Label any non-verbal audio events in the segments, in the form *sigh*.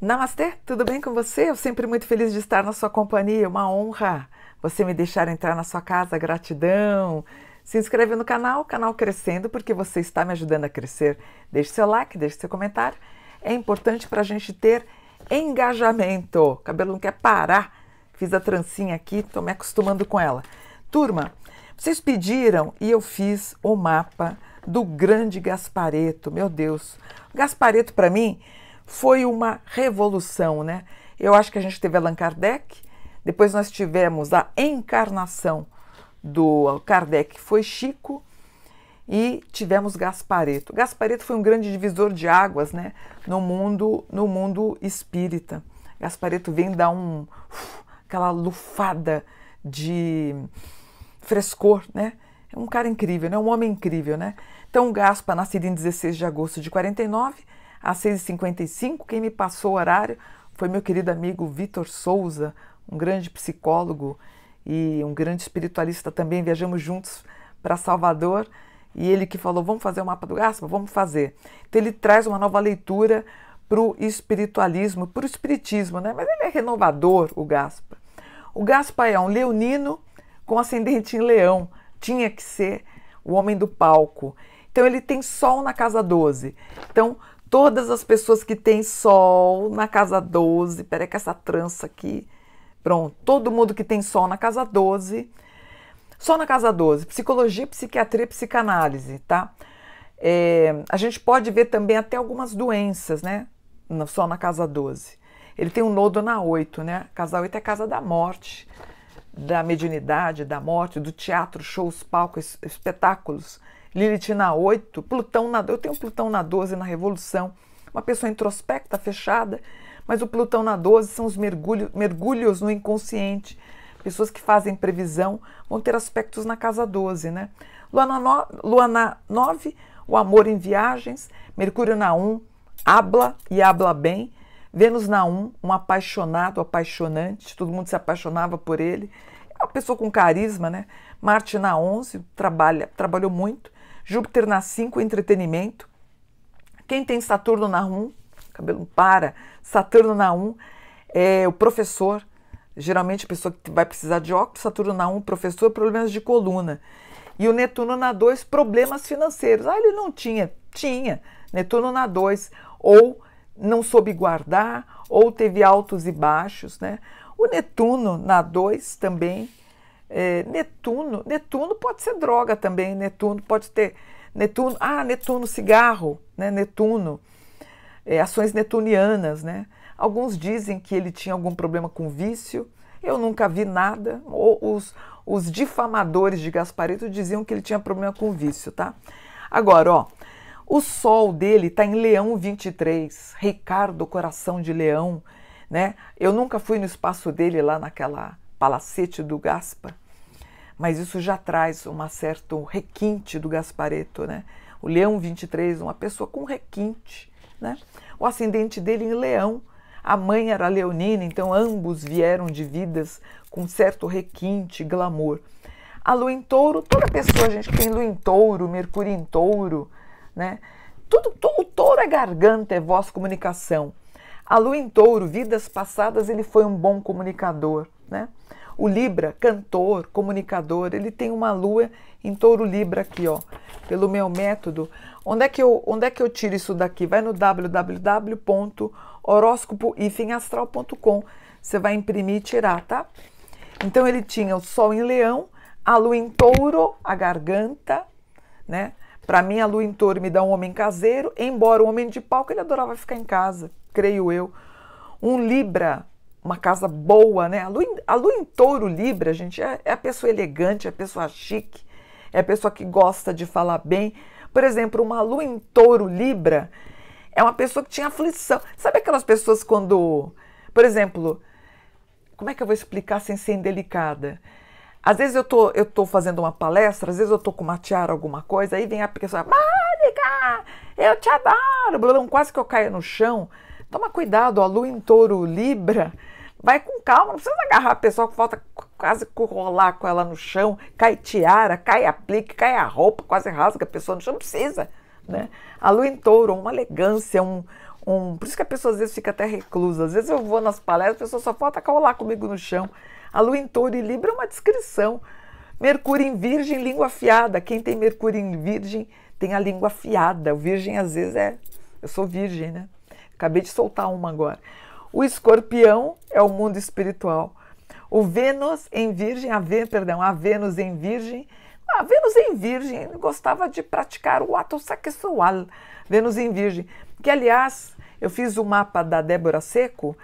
Namastê, tudo bem com você? Eu sempre muito feliz de estar na sua companhia, uma honra você me deixar entrar na sua casa, gratidão. Se inscreve no canal, canal crescendo, porque você está me ajudando a crescer. Deixe seu like, deixe seu comentário. É importante para a gente ter engajamento. O cabelo não quer parar. Fiz a trancinha aqui, estou me acostumando com ela. Turma, vocês pediram e eu fiz o mapa do grande Gaspareto. Meu Deus, Gaspareto para mim foi uma revolução, né? Eu acho que a gente teve Allan Kardec, depois nós tivemos a encarnação do Kardec, que foi Chico, e tivemos Gaspareto. Gaspareto foi um grande divisor de águas, né, no mundo, no mundo espírita. Gaspareto vem dar um uf, aquela lufada de frescor, né? É um cara incrível, né? Um homem incrível, né? Então, Gaspa, nascido em 16 de agosto de 49, às 6h55. Quem me passou o horário foi meu querido amigo Vitor Souza, um grande psicólogo e um grande espiritualista também. Viajamos juntos para Salvador e ele que falou: Vamos fazer o mapa do Gaspa? Vamos fazer. Então, ele traz uma nova leitura para o espiritualismo, para o espiritismo, né? Mas ele é renovador, o Gaspa. O Gaspa é um leonino com ascendente em leão, tinha que ser o homem do palco. Então ele tem sol na casa 12. Então, Todas as pessoas que têm sol na casa 12, peraí que essa trança aqui, pronto, todo mundo que tem sol na casa 12, só na casa 12, psicologia, psiquiatria, psicanálise, tá? É, a gente pode ver também até algumas doenças, né? Só na casa 12. Ele tem um nodo na 8, né? Casa 8 é a casa da morte, da mediunidade, da morte, do teatro, shows, palcos, espetáculos. Lilith na 8, Plutão na. 12, Eu tenho Plutão na 12 na Revolução, uma pessoa introspecta, fechada, mas o Plutão na 12 são os mergulho, mergulhos no inconsciente. Pessoas que fazem previsão vão ter aspectos na casa 12, né? Lua Lua na 9, o amor em viagens, Mercúrio na 1, habla e habla bem, Vênus na 1, um apaixonado, apaixonante, todo mundo se apaixonava por ele. É uma pessoa com carisma, né? Marte na 11, trabalha, trabalhou muito. Júpiter na 5, entretenimento. Quem tem Saturno na 1, cabelo para, Saturno na 1, é o professor, geralmente a pessoa que vai precisar de óculos, Saturno na 1, professor, problemas de coluna. E o Netuno na 2, problemas financeiros. Ah, ele não tinha. Tinha. Netuno na 2. Ou não soube guardar, ou teve altos e baixos, né? O Netuno na 2 também é, Netuno. Netuno pode ser droga também, Netuno pode ter. Netuno, ah, Netuno cigarro, né? Netuno, é, ações netunianas, né? Alguns dizem que ele tinha algum problema com vício, eu nunca vi nada. Ou os, os difamadores de Gasparito diziam que ele tinha problema com vício, tá? Agora, ó, o sol dele está em Leão 23, Ricardo Coração de Leão, né? Eu nunca fui no espaço dele lá naquela Palacete do Gaspar, mas isso já traz um certo requinte do Gaspareto, né? O Leão 23, uma pessoa com requinte, né? O ascendente dele em Leão, a mãe era leonina, então ambos vieram de vidas com certo requinte, glamour. A lua em touro, toda pessoa, gente, que tem lua em touro, mercúrio em touro, né? Tudo, tudo, o touro é garganta, é voz, comunicação. A lua em touro, vidas passadas, ele foi um bom comunicador né? O Libra, cantor, comunicador, ele tem uma lua em touro Libra aqui, ó. Pelo meu método, onde é que eu, onde é que eu tiro isso daqui? Vai no www.horóscopo-astral.com. Você vai imprimir e tirar, tá? Então ele tinha o sol em leão, a lua em touro, a garganta, né? Para mim, a lua em touro me dá um homem caseiro, embora o homem de palco ele adorava ficar em casa, creio eu. Um Libra uma casa boa, né? A lua, a lua em touro Libra, gente, é, é a pessoa elegante, é a pessoa chique, é a pessoa que gosta de falar bem. Por exemplo, uma lua em touro Libra é uma pessoa que tinha aflição. Sabe aquelas pessoas quando, por exemplo, como é que eu vou explicar sem ser indelicada? Às vezes eu tô, eu tô fazendo uma palestra, às vezes eu tô com uma tiara, alguma coisa, aí vem a pessoa, Mônica, eu te adoro, blá, blá, quase que eu caio no chão. Toma cuidado, a lua em touro Libra vai com calma, não precisa agarrar a pessoa que falta quase rolar com ela no chão, cai tiara, cai aplique, cai a roupa, quase rasga a pessoa no chão, não precisa. Né? A lua em touro, uma elegância, um, um. Por isso que a pessoa às vezes fica até reclusa. Às vezes eu vou nas palestras, a pessoa só falta rolar comigo no chão. A lua em touro e Libra é uma descrição. Mercúrio em Virgem, língua afiada. Quem tem Mercúrio em Virgem tem a língua afiada. O Virgem às vezes é. Eu sou virgem, né? Acabei de soltar uma agora. O escorpião é o mundo espiritual. O Vênus em Virgem, a v, perdão, a Vênus em Virgem. A ah, Vênus em Virgem gostava de praticar o ato sexual. Vênus em Virgem. Que, aliás, eu fiz o mapa da Débora Seco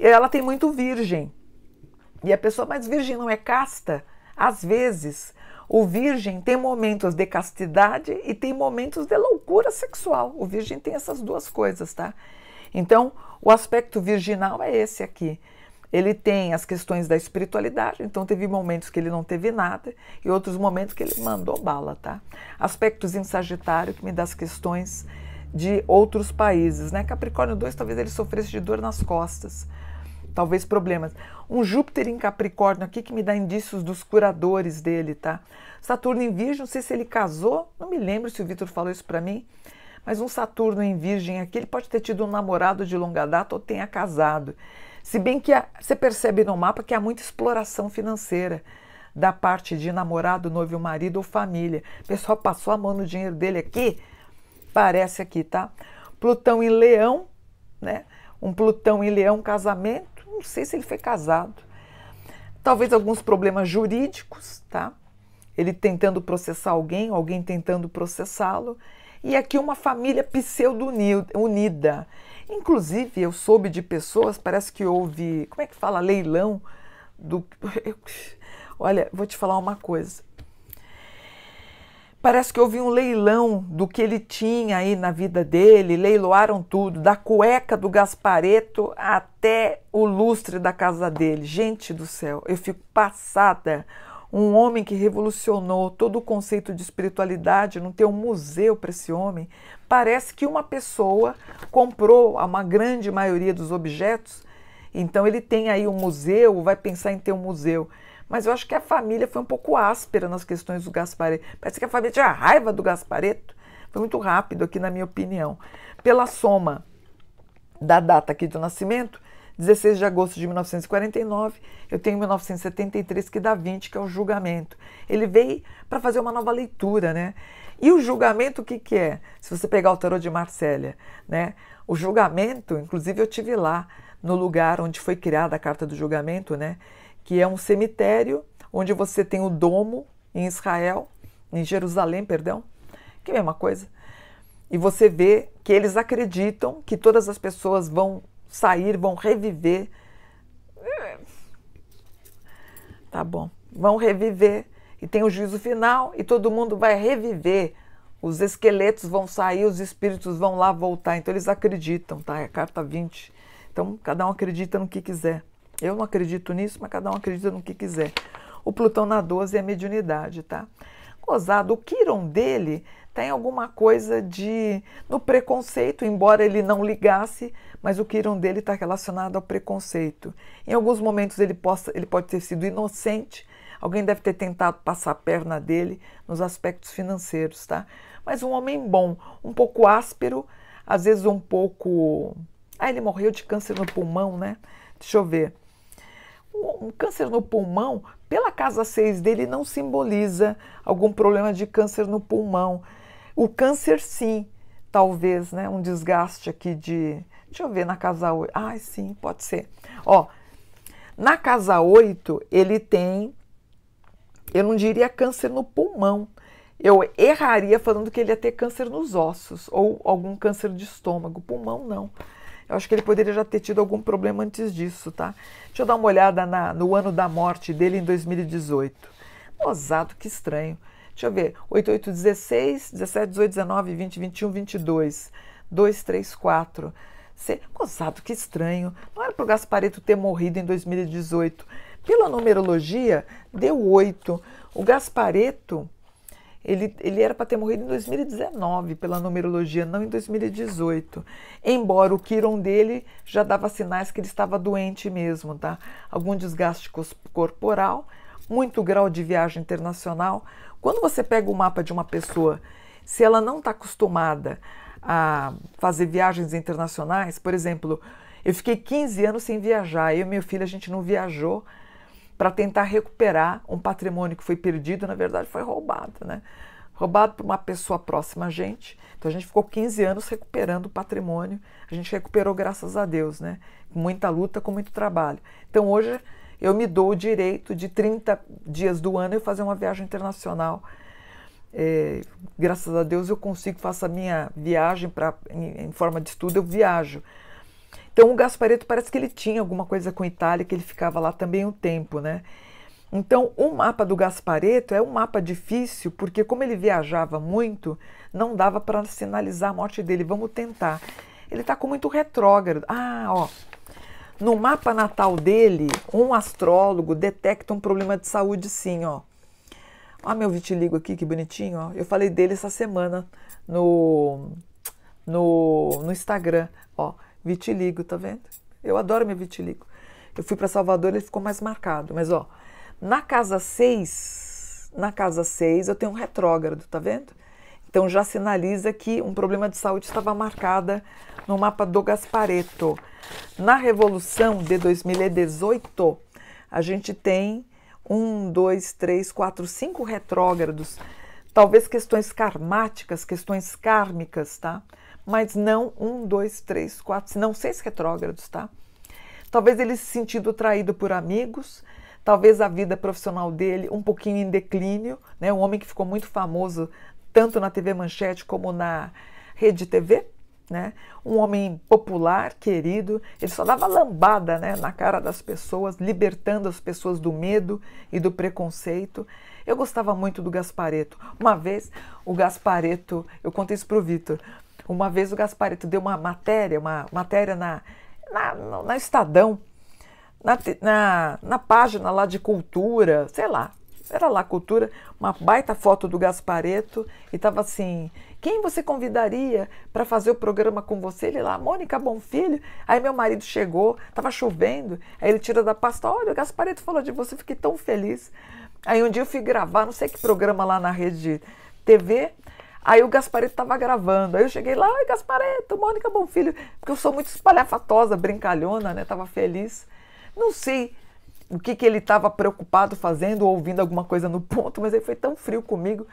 e ela tem muito Virgem. E a pessoa, mas Virgem não é casta? Às vezes, o virgem tem momentos de castidade e tem momentos de loucura sexual. O virgem tem essas duas coisas, tá? Então, o aspecto virginal é esse aqui. Ele tem as questões da espiritualidade, então teve momentos que ele não teve nada e outros momentos que ele mandou bala, tá? Aspectos em Sagitário que me dá as questões de outros países, né? Capricórnio 2 talvez ele sofresse de dor nas costas, talvez problemas. Um Júpiter em Capricórnio aqui que me dá indícios dos curadores dele, tá? Saturno em Virgem, não sei se ele casou, não me lembro se o Vitor falou isso para mim, mas um Saturno em Virgem aqui, ele pode ter tido um namorado de longa data ou tenha casado. Se bem que você percebe no mapa que há muita exploração financeira da parte de namorado, noivo, marido ou família. O pessoal passou a mão no dinheiro dele aqui, parece aqui, tá? Plutão em Leão, né? Um Plutão em Leão, casamento, não sei se ele foi casado. Talvez alguns problemas jurídicos, tá? Ele tentando processar alguém, alguém tentando processá-lo. E aqui uma família pseudo-unida. Inclusive, eu soube de pessoas, parece que houve, como é que fala, leilão do. *laughs* Olha, vou te falar uma coisa. Parece que houve um leilão do que ele tinha aí na vida dele, leiloaram tudo, da cueca do Gaspareto até o lustre da casa dele. Gente do céu, eu fico passada. Um homem que revolucionou todo o conceito de espiritualidade, não ter um museu para esse homem. Parece que uma pessoa comprou uma grande maioria dos objetos, então ele tem aí um museu, vai pensar em ter um museu. Mas eu acho que a família foi um pouco áspera nas questões do Gasparetto. Parece que a família tinha raiva do Gaspareto Foi muito rápido aqui, na minha opinião. Pela soma da data aqui do nascimento, 16 de agosto de 1949, eu tenho 1973 que dá 20, que é o julgamento. Ele veio para fazer uma nova leitura, né? E o julgamento o que que é? Se você pegar o tarô de Marsella, né? O julgamento, inclusive eu tive lá no lugar onde foi criada a carta do julgamento, né? que é um cemitério onde você tem o domo em Israel, em Jerusalém, perdão, que é a mesma coisa. E você vê que eles acreditam que todas as pessoas vão sair, vão reviver. Tá bom, vão reviver. E tem o juízo final e todo mundo vai reviver. Os esqueletos vão sair, os espíritos vão lá voltar. Então eles acreditam, tá? É a carta 20. Então cada um acredita no que quiser. Eu não acredito nisso, mas cada um acredita no que quiser. O Plutão na 12 é a mediunidade, tá? Gozado, o Quiron dele tem alguma coisa de no preconceito, embora ele não ligasse, mas o Quiron dele está relacionado ao preconceito. Em alguns momentos ele, possa, ele pode ter sido inocente, alguém deve ter tentado passar a perna dele nos aspectos financeiros, tá? Mas um homem bom, um pouco áspero, às vezes um pouco. Ah, ele morreu de câncer no pulmão, né? Deixa eu ver um câncer no pulmão, pela casa 6 dele, não simboliza algum problema de câncer no pulmão. O câncer, sim, talvez, né? Um desgaste aqui de. Deixa eu ver na casa 8. Ai, sim, pode ser. Ó, na casa 8, ele tem. Eu não diria câncer no pulmão. Eu erraria falando que ele ia ter câncer nos ossos ou algum câncer de estômago. Pulmão, não. Eu acho que ele poderia já ter tido algum problema antes disso, tá? Deixa eu dar uma olhada na, no ano da morte dele, em 2018. Mozado, que estranho. Deixa eu ver. 8, 8, 16, 17, 18, 19, 20, 21, 22. 2, 3, 4. Cê, gozado, que estranho. Não era para o Gasparito ter morrido em 2018. Pela numerologia, deu 8. O Gaspareto ele, ele era para ter morrido em 2019 pela numerologia, não em 2018. Embora o Quiron dele já dava sinais que ele estava doente mesmo, tá? Algum desgaste corporal, muito grau de viagem internacional. Quando você pega o mapa de uma pessoa, se ela não está acostumada a fazer viagens internacionais, por exemplo, eu fiquei 15 anos sem viajar, eu e meu filho a gente não viajou para tentar recuperar um patrimônio que foi perdido, na verdade foi roubado, né? Roubado por uma pessoa próxima a gente. Então a gente ficou 15 anos recuperando o patrimônio. A gente recuperou graças a Deus, né? Com muita luta, com muito trabalho. Então hoje eu me dou o direito de 30 dias do ano eu fazer uma viagem internacional. É, graças a Deus eu consigo, faço a minha viagem pra, em, em forma de estudo, eu viajo. Então o Gasparetto parece que ele tinha alguma coisa com a Itália, que ele ficava lá também um tempo, né? Então, o mapa do Gaspareto é um mapa difícil, porque como ele viajava muito, não dava para sinalizar a morte dele. Vamos tentar. Ele está com muito retrógrado. Ah, ó. No mapa natal dele, um astrólogo detecta um problema de saúde, sim, ó. Ó meu vitiligo aqui, que bonitinho, ó. Eu falei dele essa semana no, no, no Instagram, ó. Vitiligo, tá vendo? Eu adoro meu vitiligo. Eu fui para Salvador, ele ficou mais marcado. Mas ó, na casa 6, na casa 6 eu tenho um retrógrado, tá vendo? Então já sinaliza que um problema de saúde estava marcada no mapa do Gaspareto. Na revolução de 2018, a gente tem um, dois, três, quatro, cinco retrógrados, talvez questões karmáticas, questões kármicas, tá? mas não um, dois, três, quatro, senão seis é retrógrados, tá? Talvez ele se sentido traído por amigos, talvez a vida profissional dele um pouquinho em declínio, né? Um homem que ficou muito famoso tanto na TV Manchete como na Rede TV, né? Um homem popular, querido, ele só dava lambada, né, na cara das pessoas, libertando as pessoas do medo e do preconceito. Eu gostava muito do Gaspareto. Uma vez, o Gaspareto, eu contei isso pro Vitor. Uma vez o Gasparito deu uma matéria, uma matéria na, na, na Estadão, na, na, na página lá de cultura, sei lá, era lá cultura, uma baita foto do Gaspareto e estava assim: quem você convidaria para fazer o programa com você? Ele lá, Mônica Bonfilho. Aí meu marido chegou, estava chovendo, aí ele tira da pasta: olha, o Gaspareto falou de você, fiquei tão feliz. Aí um dia eu fui gravar, não sei que programa lá na rede TV, Aí o Gasparetto estava gravando. Aí eu cheguei lá, oi Gaspareto, Mônica Bonfilho, porque eu sou muito espalhafatosa, brincalhona, né? Tava feliz. Não sei o que, que ele estava preocupado fazendo, ouvindo alguma coisa no ponto, mas ele foi tão frio comigo.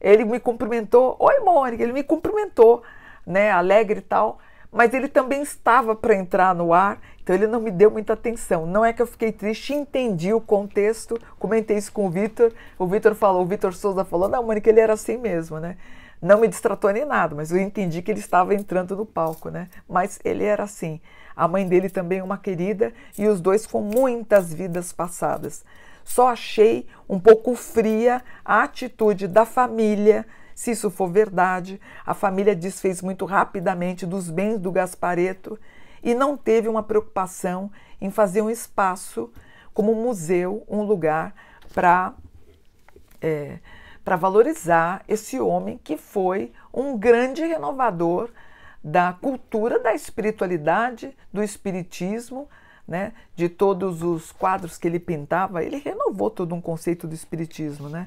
Ele me cumprimentou, oi Mônica, ele me cumprimentou, né? Alegre e tal mas ele também estava para entrar no ar, então ele não me deu muita atenção. Não é que eu fiquei triste, entendi o contexto, comentei isso com o Vitor. O Vitor falou, o Vitor Souza falou: "Não, Mônica, ele era assim mesmo, né?" Não me distratou nem nada, mas eu entendi que ele estava entrando no palco, né? Mas ele era assim. A mãe dele também uma querida e os dois com muitas vidas passadas. Só achei um pouco fria a atitude da família. Se isso for verdade, a família desfez muito rapidamente dos bens do Gaspareto e não teve uma preocupação em fazer um espaço como um museu, um lugar para é, para valorizar esse homem que foi um grande renovador da cultura da espiritualidade, do espiritismo, né, de todos os quadros que ele pintava, ele renovou todo um conceito do espiritismo, né?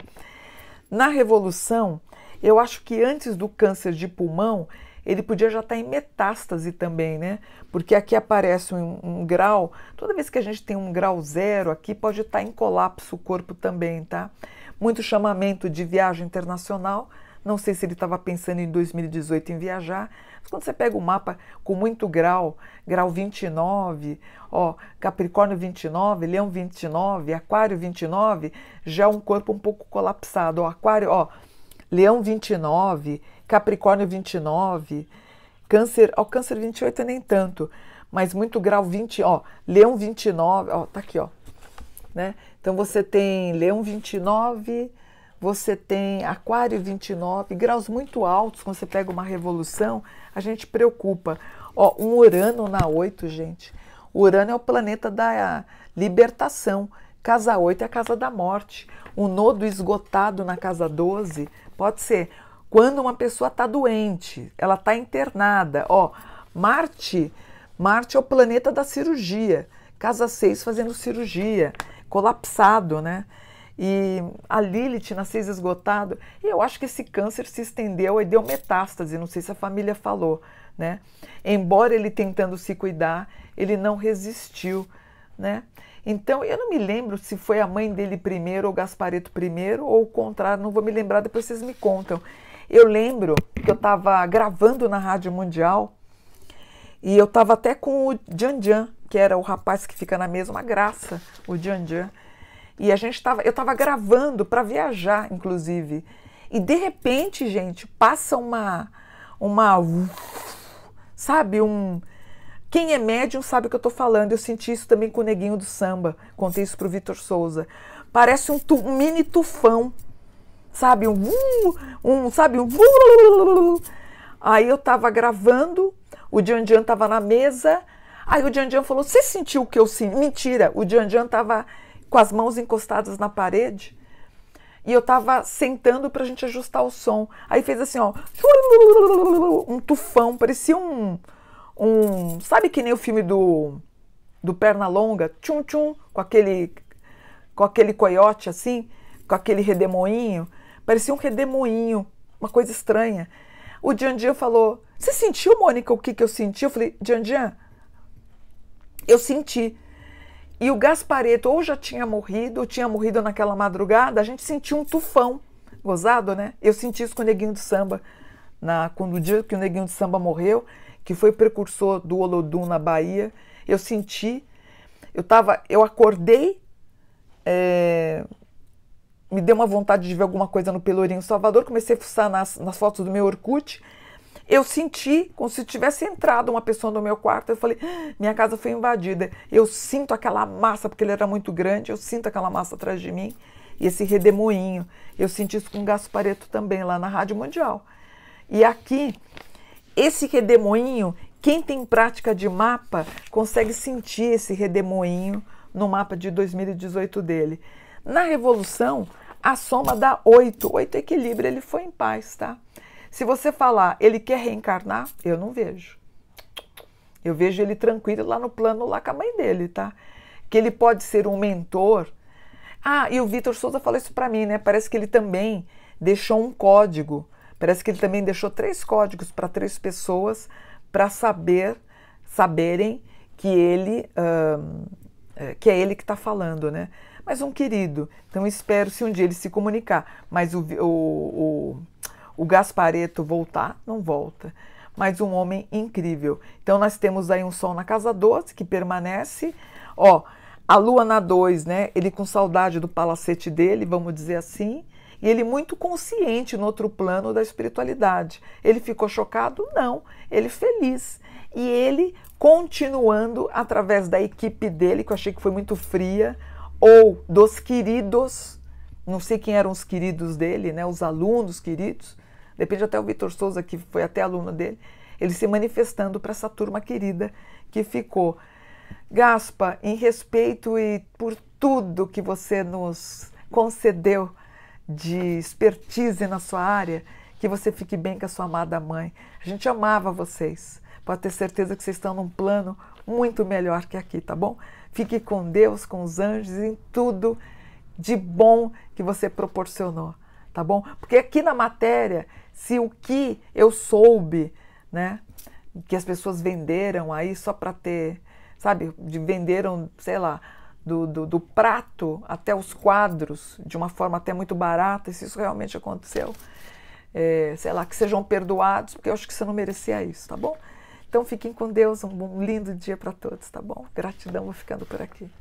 Na revolução, eu acho que antes do câncer de pulmão, ele podia já estar em metástase também, né? Porque aqui aparece um, um, grau, toda vez que a gente tem um grau zero aqui, pode estar em colapso o corpo também, tá? Muito chamamento de viagem internacional, não sei se ele estava pensando em 2018 em viajar, mas quando você pega o um mapa com muito grau, grau 29, ó, Capricórnio 29, Leão 29, Aquário 29, já é um corpo um pouco colapsado. Ó, aquário, ó, Leão 29, Capricórnio 29, Câncer, ó, Câncer 28 é nem tanto, mas muito grau 20, ó, Leão 29, ó, tá aqui, ó, né? Então você tem Leão 29, você tem Aquário 29, graus muito altos, quando você pega uma revolução, a gente preocupa. Ó, um Urano na 8, gente. Urano é o planeta da libertação. Casa 8 é a casa da morte. Um nodo esgotado na casa 12 pode ser quando uma pessoa está doente, ela está internada. Ó, Marte, Marte é o planeta da cirurgia. Casa 6 fazendo cirurgia, colapsado, né? e a Lilith nasceu esgotada. E eu acho que esse câncer se estendeu e deu metástase, não sei se a família falou, né? Embora ele tentando se cuidar, ele não resistiu, né? Então, eu não me lembro se foi a mãe dele primeiro ou Gaspareto primeiro ou o contrário, não vou me lembrar, depois vocês me contam. Eu lembro que eu estava gravando na Rádio Mundial e eu estava até com o Janjan, que era o rapaz que fica na mesma graça, o Janjan. E a gente estava, eu estava gravando para viajar, inclusive. E de repente, gente, passa uma uma sabe, um quem é médium sabe o que eu estou falando. Eu senti isso também com o neguinho do samba. Contei isso pro Vitor Souza. Parece um, tu, um, mini tufão. Sabe, um, um sabe, um Aí eu tava gravando, o Dian tava na mesa. Aí o Dian falou: "Você sentiu o que eu senti?" Mentira, o Dian tava com as mãos encostadas na parede. E eu tava sentando pra gente ajustar o som. Aí fez assim, ó. Um tufão, parecia um. um sabe que nem o filme do. Do Pernalonga? Tchum-tchum, com aquele. Com aquele coiote assim, com aquele redemoinho. Parecia um redemoinho, uma coisa estranha. O Dian falou: Você sentiu, Mônica, o que, que eu senti? Eu falei: Dian eu senti. E o Gaspareto ou já tinha morrido, ou tinha morrido naquela madrugada, a gente sentiu um tufão. Gozado, né? Eu senti isso com o Neguinho do Samba. Na, quando o dia que o Neguinho do Samba morreu, que foi precursor do Olodum na Bahia, eu senti, eu tava, eu acordei, é, me deu uma vontade de ver alguma coisa no Pelourinho Salvador, comecei a fuçar nas, nas fotos do meu Orkut, eu senti como se tivesse entrado uma pessoa no meu quarto. Eu falei, ah, minha casa foi invadida. Eu sinto aquela massa, porque ele era muito grande, eu sinto aquela massa atrás de mim e esse redemoinho. Eu senti isso com o Gaspareto também, lá na Rádio Mundial. E aqui, esse redemoinho, quem tem prática de mapa consegue sentir esse redemoinho no mapa de 2018 dele. Na Revolução, a soma dá 8. 8 equilíbrio, ele foi em paz, tá? Se você falar, ele quer reencarnar, eu não vejo. Eu vejo ele tranquilo lá no plano, lá com a mãe dele, tá? Que ele pode ser um mentor. Ah, e o Vitor Souza falou isso para mim, né? Parece que ele também deixou um código. Parece que ele também deixou três códigos para três pessoas para saber, saberem que ele, é, que é ele que está falando, né? Mas um querido. Então espero se um dia ele se comunicar. Mas o, o, o o Gaspareto voltar, não volta, mas um homem incrível. Então nós temos aí um sol na casa 12 que permanece, ó, a lua na 2, né? Ele com saudade do palacete dele, vamos dizer assim, e ele muito consciente no outro plano da espiritualidade. Ele ficou chocado? Não, ele feliz. E ele continuando através da equipe dele, que eu achei que foi muito fria, ou dos queridos não sei quem eram os queridos dele, né, os alunos queridos, depende até o Vitor Souza, que foi até aluno dele, ele se manifestando para essa turma querida que ficou. Gaspa, em respeito e por tudo que você nos concedeu de expertise na sua área, que você fique bem com a sua amada mãe. A gente amava vocês. Pode ter certeza que vocês estão num plano muito melhor que aqui, tá bom? Fique com Deus, com os anjos, em tudo de bom que você proporcionou, tá bom? Porque aqui na matéria, se o que eu soube, né, que as pessoas venderam aí só para ter, sabe, de venderam, sei lá, do, do, do, prato até os quadros, de uma forma até muito barata, e se isso realmente aconteceu, é, sei lá, que sejam perdoados, porque eu acho que você não merecia isso, tá bom? Então fiquem com Deus, um, um lindo dia para todos, tá bom? Gratidão, vou ficando por aqui.